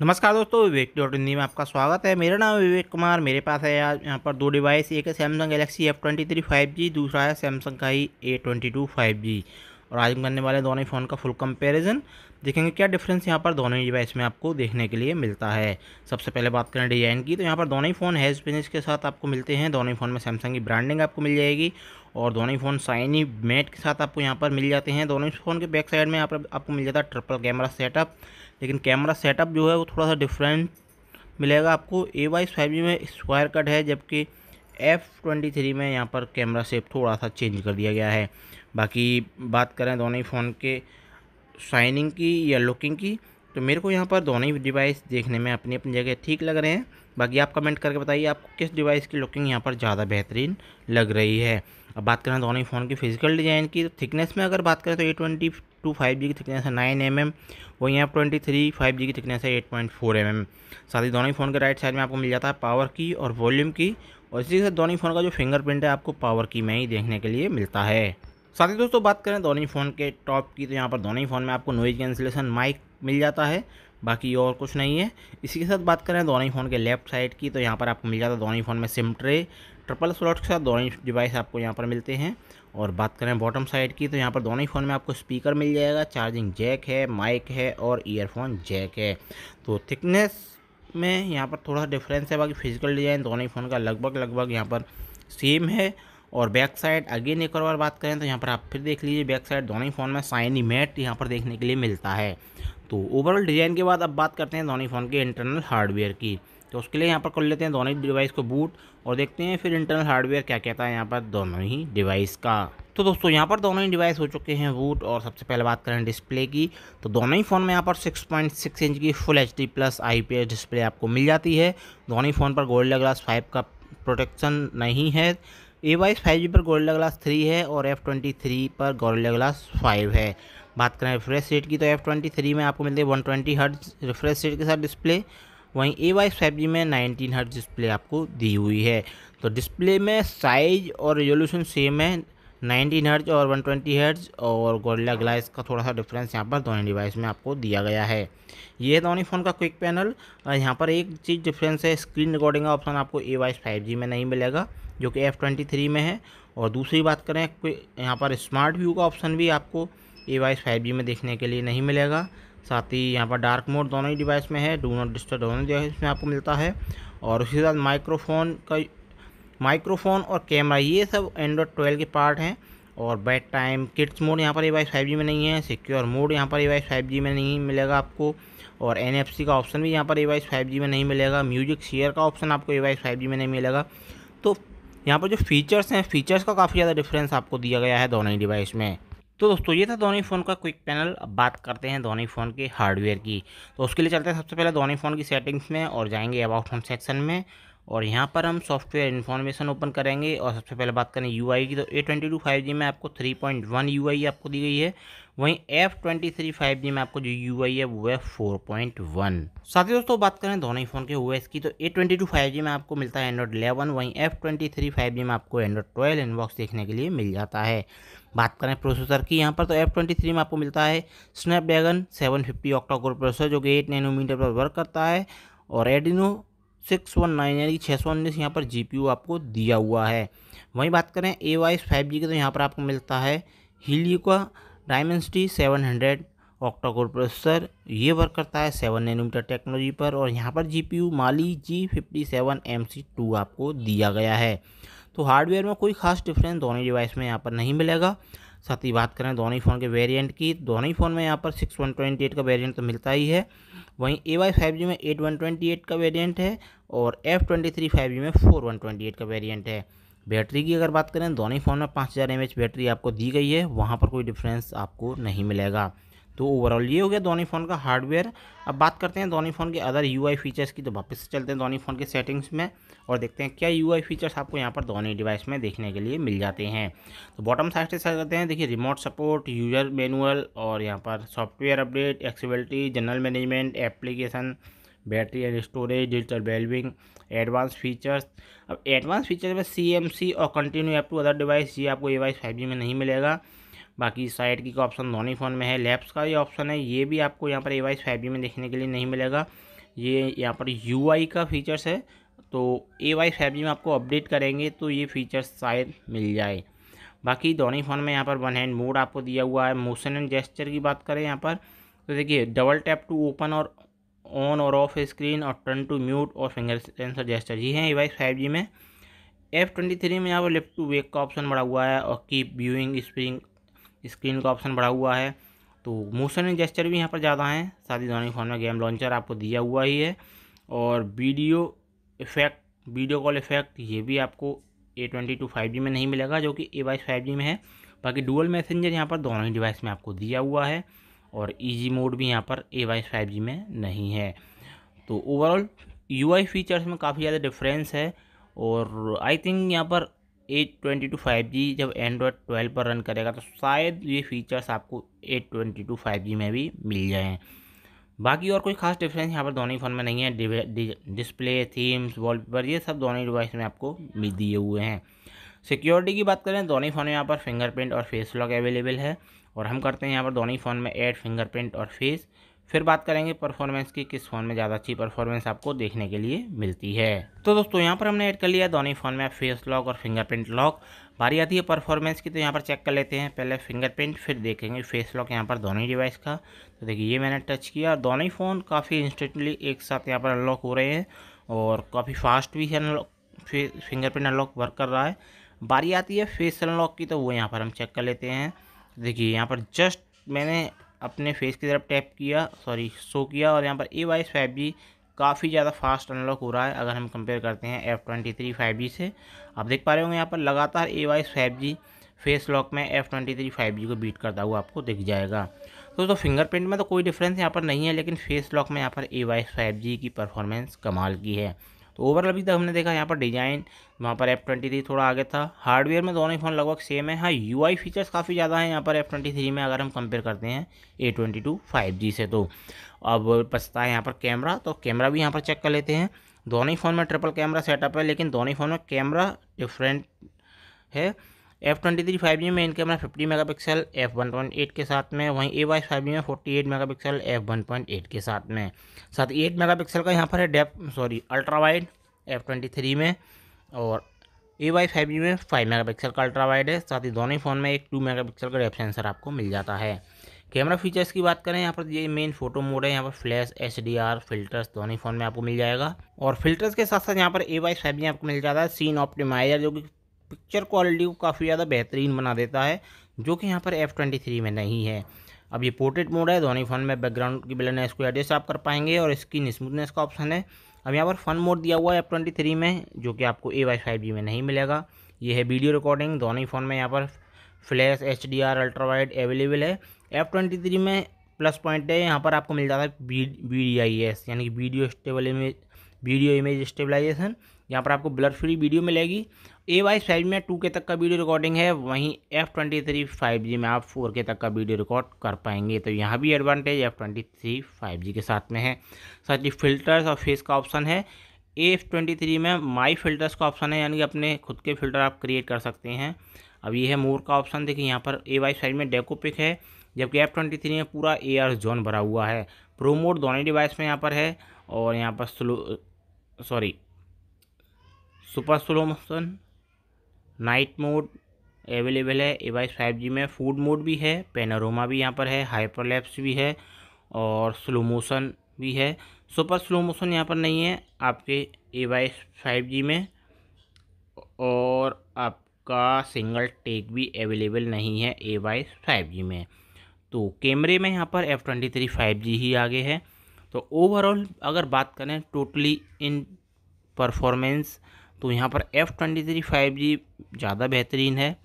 नमस्कार दोस्तों विवेक डॉट हिंदी में आपका स्वागत है मेरा नाम विवेक कुमार मेरे पास है आज यहाँ पर दो डिवाइस एक है Samsung Galaxy F twenty three five G दूसरा है सैमसंग का ही A twenty two five G और आज हम करने वाले दोनों ही फ़ोन का फुल कंपैरिजन देखेंगे क्या डिफरेंस यहाँ पर दोनों ही डिवाइस में आपको देखने के लिए मिलता है सबसे पहले बात करें डिज़ाइन की तो यहाँ पर दोनों ही फ़ोन हैज फिनिश के साथ आपको मिलते हैं दोनों ही फ़ोन में सैमसंग की ब्रांडिंग आपको मिल जाएगी और दोनों ही फ़ोन साइनी मेट के साथ आपको यहाँ पर मिल जाते हैं दोनों ही फ़ोन के बैक साइड में यहाँ पर आपको मिल जाता है ट्रिपल कैमरा सेटअप लेकिन कैमरा सेटअप जो है वो थोड़ा सा डिफरेंट मिलेगा आपको ए वाई फाइव जी में स्क्वायर कट है जबकि एफ़ ट्वेंटी थ्री में यहाँ पर कैमरा सेप थोड़ा सा चेंज कर दिया गया है बाकी बात करें दोनों ही फ़ोन के शाइनिंग की या लुकिंग की तो मेरे को यहाँ पर दोनों ही डिवाइस देखने में अपनी अपनी जगह ठीक लग रहे हैं बाकी आप कमेंट करके बताइए आपको किस डिवाइस की लुकिंग यहाँ पर ज़्यादा बेहतरीन लग रही है अब बात करें दोनों ही फ़ोन की फिजिकल डिज़ाइन की तो थिकनेस में अगर बात करें तो A twenty two five G की थिकनेस है नाइन एम एम वही यहाँ ट्वेंटी थ्री फाइव जी की थिकनेस है eight point four M M साथ ही दोनों ही फ़ोन के राइट साइड में आपको मिल जाता है पावर की और वॉल्यूम की और इसी से धोनी फ़ोन का जो फिंगरप्रिंट है आपको पावर की में ही देखने के लिए मिलता है साथ ही दोस्तों बात करें धोनी फ़ोन के टॉप की तो यहाँ पर धोनी फ़ोन में आपको नॉइज कैंसिलेशन माइक मिल जाता है बाकी और कुछ नहीं है इसी के साथ बात करें धोनी फ़ोन के लेफ्ट साइड की तो यहाँ पर आपको मिल जाता है धोनी फ़ोन में सिम ट्रे ट्रिपल स्लॉट के साथ दोनों डिवाइस आपको यहाँ पर मिलते हैं और बात करें बॉटम साइड की तो यहाँ पर दोनों ही फ़ोन में आपको स्पीकर मिल जाएगा चार्जिंग जैक है माइक है और ईयरफोन जैक है तो थिकनेस में यहाँ पर थोड़ा डिफरेंस है बाकी फिजिकल डिज़ाइन दोनों ही फ़ोन का लगभग लगभग यहाँ पर सेम है और बैक साइड अगेन एक और बार बात करें तो यहाँ पर आप फिर देख लीजिए बैक साइड दोनों ही फ़ोन में साइनी मैट यहाँ पर देखने के लिए मिलता है तो ओवरऑल डिज़ाइन के बाद अब बात करते हैं दोनों फ़ोन के इंटरनल हार्डवेयर की तो उसके लिए यहाँ पर कर लेते हैं दोनों ही डिवाइस को बूट और देखते हैं फिर इंटरनल हार्डवेयर क्या कहता है यहाँ पर दोनों ही डिवाइस का तो दोस्तों यहाँ पर दोनों ही डिवाइस हो चुके हैं बूट और सबसे पहले बात करें डिस्प्ले की तो दोनों ही फ़ोन में यहाँ पर 6.6 इंच की full H plus I display आपको मिल जाती है दोनों ही फ़ोन पर गोल्ड ग्लास फाइव का प्रोटेक्शन नहीं है ए वाइस फाइव पर गोल्ड ग्लास थ्री है और एफ़ ट्वेंटी थ्री पर गोल्ड ग्लास फाइव है बात करें रिफ्रेश रेट की तो एफ़ ट्वेंटी थ्री में आपको मिलती है one twenty hertz refresh rate के साथ डिस्प्ले वहीं ए वाई फाइव जी में नाइनटीन हर्ट डिस्प्ले आपको दी हुई है तो डिस्प्ले में साइज और रेजोल्यूशन सेम है 19 हर्ज और 120 ट्वेंटी हर्ज और गोरिल्ला ग्लास का थोड़ा सा डिफरेंस यहाँ पर दोनों डिवाइस में आपको दिया गया है ये है दोनों फ़ोन का क्विक पैनल यहाँ पर एक चीज़ डिफरेंस है स्क्रीन रिकॉर्डिंग का ऑप्शन आपको ए वाइस फाइव में नहीं मिलेगा जो कि F23 में है और दूसरी बात करें यहाँ पर स्मार्ट व्यू का ऑप्शन भी आपको ए वाइस फाइव में देखने के लिए नहीं मिलेगा साथ ही यहाँ पर डार्क मोड दोनों ही डिवाइस में है डू नॉट डिस्टर्ब दोनों डिवाइस में आपको मिलता है और उसी के साथ माइक्रोफोन का माइक्रोफोन और कैमरा ये सब एंड्रॉयड ट्वेल्व के पार्ट हैं और बैट टाइम किड्स मोड यहाँ पर ये वाइस फाइव में नहीं है सिक्योर मोड यहाँ पर ये वाइस फाइव में नहीं मिलेगा आपको और एन का ऑप्शन भी यहाँ पर ये वाइस फाइव में नहीं मिलेगा म्यूजिक शेयर का ऑप्शन आपको ये वाइस फाइव में नहीं मिलेगा तो यहाँ पर जो फीचर्स हैं फीचर्स का काफ़ी ज़्यादा डिफरेंस आपको दिया गया है दोनों ही डिवाइस में तो दोस्तों ये था धोनी फ़ोन का क्विक पैनल अब बात करते हैं धोनी फ़ोन के हार्डवेयर की तो उसके लिए चलते हैं सबसे पहले धोनी फ़ोन की सेटिंग्स में और जाएंगे अबाउट फोन सेक्शन में और यहाँ पर हम सॉफ्टवेयर इन्फॉर्मेशन ओपन करेंगे और सबसे पहले बात करें यू की तो A twenty two five G में आपको थ्री पॉइंट वन यू आपको दी गई है वहीं F twenty three five G में आपको जो यू है वो है फोर पॉइंट वन साथ ही दोस्तों बात करें दोनों ही फ़ोन के ओ की तो A twenty two five G में आपको मिलता है एंड्रॉइड इलेवन वहीं F twenty three five G में आपको एंड्रॉइड ट्वेल्व इनबॉक्स देखने के लिए मिल जाता है बात करें प्रोसेसर की यहाँ पर तो एफ ट्वेंटी थ्री में आपको मिलता है Snapdragon seven fifty octa core processor जो कि एट नैनोमीटर पर वर्क करता है और एडिनो सिक्स वन नाइन यानी कि छः सौ उन्नीस यहाँ पर जी आपको दिया हुआ है वहीं बात करें ए वाइस फाइव जी की तो यहाँ पर आपको मिलता है हीलियो का Dimensity seven hundred octa core processor ये वर्क करता है सेवन नैनोमीटर टेक्नोलॉजी पर और यहाँ पर G P U Mali G fifty seven M C two आपको दिया गया है तो हार्डवेयर में कोई खास डिफरेंस दोनों डिवाइस में यहाँ पर नहीं मिलेगा साथ ही बात करें दोनों ही फ़ोन के वेरिएंट की दोनों ही फ़ोन में यहाँ पर सिक्स वन ट्वेंटी एट का वेरिएंट तो मिलता ही है वहीं ए वाई फाइव जी में एट वन ट्वेंटी एट का वेरिएंट है और F twenty three five G में फोर वन ट्वेंटी एट का वेरिएंट है बैटरी की अगर बात करें दोनों ही फ़ोन में पाँच हज़ार एम एच बैटरी आपको दी गई है वहाँ पर कोई डिफरेंस आपको नहीं मिलेगा तो ओवरऑल ये हो गया दोनी फ़ोन का हार्डवेयर अब बात करते हैं दोनों फ़ोन के अदर यूआई फीचर्स की तो वापस से चलते हैं दोनी फ़ोन के सेटिंग्स में और देखते हैं क्या यूआई फीचर्स आपको यहाँ पर दोनी डिवाइस में देखने के लिए मिल जाते हैं तो बॉटम साइड से करते हैं देखिए रिमोट सपोर्ट यूजर मैनुअल और यहाँ पर software update accessibility general management application battery and storage digital wellbeing advanced features अब एडवांस फीचर में सी और continue app to other device ये आपको डिवाइस फाइव में नहीं मिलेगा बाकी साइड की का ऑप्शन दोनों फोन में है लैप्स का ये ऑप्शन है ये भी आपको यहाँ पर ए वाई फाइव में देखने के लिए नहीं मिलेगा ये यहाँ पर यू का फीचर्स है तो ए वाई फाइव में आपको अपडेट करेंगे तो ये फीचर्स शायद मिल जाए बाकी दोनों फ़ोन में यहाँ पर वन हैंड मोड आपको दिया हुआ है मोशन एंड जेस्चर की बात करें यहाँ पर तो देखिए डबल टैप टू ओपन और ऑन और ऑफ स्क्रीन और टर्न टू म्यूट और फिंगर सेंसर जेस्चर ये हैं ए वाई फाइव जी में एफ ट्वेंटी थ्री में यहाँ पर लेफ्ट टू वेक का ऑप्शन बड़ा हुआ है और कीप व्यूइंग स्प्रिंग स्क्रीन का ऑप्शन बढ़ा हुआ है तो मोशन एंड जेस्चर भी यहाँ पर ज़्यादा हैं साथ ही दोनों फोन में गेम लॉन्चर आपको दिया हुआ ही है और video effect video call effect ये भी आपको A twenty two five G में नहीं मिलेगा जो कि ए वाई फाइव जी में है बाकी डुअल मैसेंजर यहाँ पर दोनों ही डिवाइस में आपको दिया हुआ है और ईजी मोड भी यहाँ पर ए वाई फाइव जी में नहीं है तो ओवरऑल यू आई फीचर्स में काफ़ी ज़्यादा डिफरेंस है और आई थिंक यहाँ पर eight twenty two five G जब एंड्रॉयड ट्वेल्व पर रन करेगा तो शायद ये फीचर्स आपको eight twenty two five G में भी मिल जाएँ बाकी और कोई खास डिफरेंस यहाँ पर दोनों ही फ़ोन में नहीं है डिस्प्ले थीम्स वॉलपेपर ये सब दोनों ही डिवाइस में आपको मिल दिए हुए हैं सिक्योरिटी की बात करें दोनों ही फ़ोन में यहाँ पर फिंगरप्रिंट और फेस लॉक अवेलेबल है और हम करते हैं यहाँ पर दोनों ही फ़ोन में एड फिंगरप्रिंट और फेस फिर बात करेंगे परफॉर्मेंस की किस फ़ोन में ज़्यादा अच्छी परफॉर्मेंस आपको देखने के लिए मिलती है तो दोस्तों यहाँ पर हमने ऐड कर लिया दोनों फ़ोन में फेस लॉक और फिंगरप्रिंट लॉक बारी आती है परफॉर्मेंस की तो यहाँ पर चेक कर लेते हैं पहले फिंगरप्रिंट फिर देखेंगे फेस लॉक यहाँ पर दोनों ही डिवाइस का तो देखिए ये मैंने टच किया और दोनों ही फ़ोन काफ़ी इंस्टेंटली एक साथ यहाँ पर अनलॉक हो रहे हैं और काफ़ी फास्ट भी है अनलॉक फिंगरप्रिंट अनलॉक वर्क कर रहा है बारी आती है फेस अनलॉक की तो वो यहाँ पर हम चेक कर लेते हैं देखिए यहाँ पर जस्ट मैंने अपने फेस की तरफ टैप किया सॉरी शो किया और यहाँ पर ए वाइस फाइव जी काफ़ी ज़्यादा फास्ट अनलॉक हो रहा है अगर हम कंपेयर करते हैं F twenty three five G से आप देख पा रहे होंगे यहाँ पर लगातार A vice five G face lock में F twenty three five G को बीट करता हुआ आपको दिख जाएगा तो, दोस्तों फिंगरप्रिंट में तो कोई डिफरेंस यहाँ पर नहीं है लेकिन फेस लॉक में यहाँ पर ए वाइस फाइव जी की परफॉर्मेंस कमाल की है तो ओवरऑल अभी तक हमने देखा यहाँ पर डिज़ाइन वहाँ पर एफ ट्वेंटी थ्री थोड़ा आगे था हार्डवेयर में दोनों ही फ़ोन लगभग सेम है हाँ यू आई फीचर्स काफ़ी ज़्यादा हैं यहाँ पर एफ ट्वेंटी थ्री में अगर हम कंपेयर करते हैं A twenty two five G से तो अब बचता है यहाँ पर कैमरा तो कैमरा भी यहाँ पर चेक कर लेते हैं दोनों ही फ़ोन में ट्रिपल कैमरा सेटअप है लेकिन दोनों ही फ़ोन में कैमरा डिफरेंट है F twenty three five G में इन camera fifty megapixel F one point eight के साथ में वहीं ए वाई फाइव जी में forty eight megapixel F one point eight के साथ में साथ ही एट मेगा पिक्सल का यहाँ पर है depth sorry ultra wide F twenty three में और ए वाई फाइव जी में फाइव मेगा पिक्सल का अल्ट्रा वाइड है साथ ही दोनों ही फ़ोन में एक टू मेगा पिक्सल का डेप सेंसर आपको मिल जाता है कैमरा फीचर्स की बात करें यहाँ पर ये मेन फोटो मोड है यहाँ पर flash H D R filters दोनों ही फ़ोन में आपको मिल जाएगा और फिल्टर्स के साथ साथ यहाँ पर ए वाई फाइव जी आपको मिल जाता है सीन ऑप्टिमाइजर जो कि पिक्चर क्वालिटी को काफ़ी ज़्यादा बेहतरीन बना देता है जो कि यहाँ पर एफ़ ट्वेंटी थ्री में नहीं है अब ये पोर्ट्रेट मोड है धोनी फन में बैकग्राउंड की ब्लरनेस को एडजस्ट आप कर पाएंगे और स्किन स्मूथनेस का ऑप्शन है अब यहाँ पर फन मोड दिया हुआ है एफ ट्वेंटी थ्री में जो कि आपको ए वाई फाइव जी में नहीं मिलेगा ये है वीडियो रिकॉर्डिंग धोनी फ़ोन में यहाँ पर flash H D R ultra wide available है एफ ट्वेंटी थ्री में प्लस पॉइंट है यहाँ पर आपको मिल जाता है वी डी आई एस यानी कि video stable image video image stabilization यहाँ पर आपको ब्लर फ्री वीडियो मिलेगी ए वाई फाइव में टू के तक का वीडियो रिकॉर्डिंग है वहीं F twenty three five G में आप फोर के तक का वीडियो रिकॉर्ड कर पाएंगे तो यहाँ भी advantage F twenty three five G के साथ में है साथ ही फिल्टर्स और फेस का ऑप्शन है ए एफ ट्वेंटी थ्री में माई फिल्टर्स का ऑप्शन है यानी कि अपने खुद के फिल्टर आप क्रिएट कर सकते हैं अब ये है मोर का ऑप्शन देखिए यहाँ पर ए वाई फाइव में डेको पिक है जबकि एफ ट्वेंटी थ्री में पूरा ए आर जोन भरा हुआ है प्रोमोट दोनों डिवाइस में यहाँ पर है और यहाँ पर slow sorry super slow motion night mode available है ए वाइस फाइव जी में फूड मोड भी है पेनारोमा भी यहाँ पर है हाइपरलैप्स भी है और स्लो मोशन भी है सुपर स्लो मोशन यहाँ पर नहीं है आपके ए वाइस फाइव जी में और आपका सिंगल टेक भी अवेलेबल नहीं है ए वाइस फाइव जी में तो कैमरे में यहाँ पर F twenty three five G ही आगे है तो ओवरऑल अगर बात करें टोटली इन परफॉर्मेंस तो यहाँ पर F twenty three five G ज़्यादा बेहतरीन है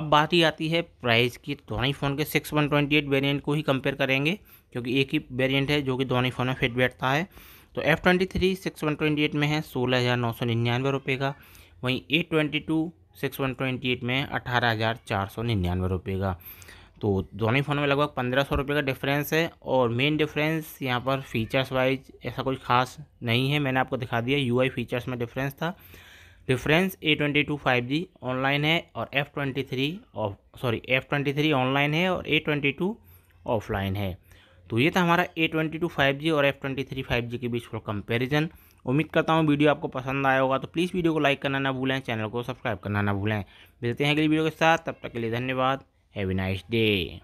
अब बात ही आती है प्राइस की धोनी तो फ़ोन के six one twenty eight variant को ही कंपेयर करेंगे क्योंकि एक ही वेरियंट है जो कि धोनी फ़ोन में फिट बैठता है तो F twenty three six one twenty eight में है सोलह हज़ार नौ सौ निन्यानवे रुपये का वहीं A twenty two six one twenty eight में अठारह हज़ार चार सौ निन्यानवे रुपये का तो दोनों ही फ़ोन में लगभग पंद्रह सौ रुपये का डिफरेंस है और मेन डिफरेंस यहाँ पर फ़ीचर्स वाइज ऐसा कुछ खास नहीं है मैंने आपको दिखा दिया यूआई फ़ीचर्स में डिफरेंस था difference A twenty two five G online है और F twenty three off sorry F twenty three online है और ए ट्वेंटी टू ऑफलाइन है तो ये था हमारा A twenty two five G और F twenty three five G के बीच का कंपेरिजन उम्मीद करता हूँ वीडियो आपको पसंद आया होगा तो प्लीज़ वीडियो को लाइक करना ना भूलें चैनल को सब्सक्राइब करना ना भूलें मिलते हैं अगली वीडियो के साथ तब तक के लिए धन्यवाद Have a nice day.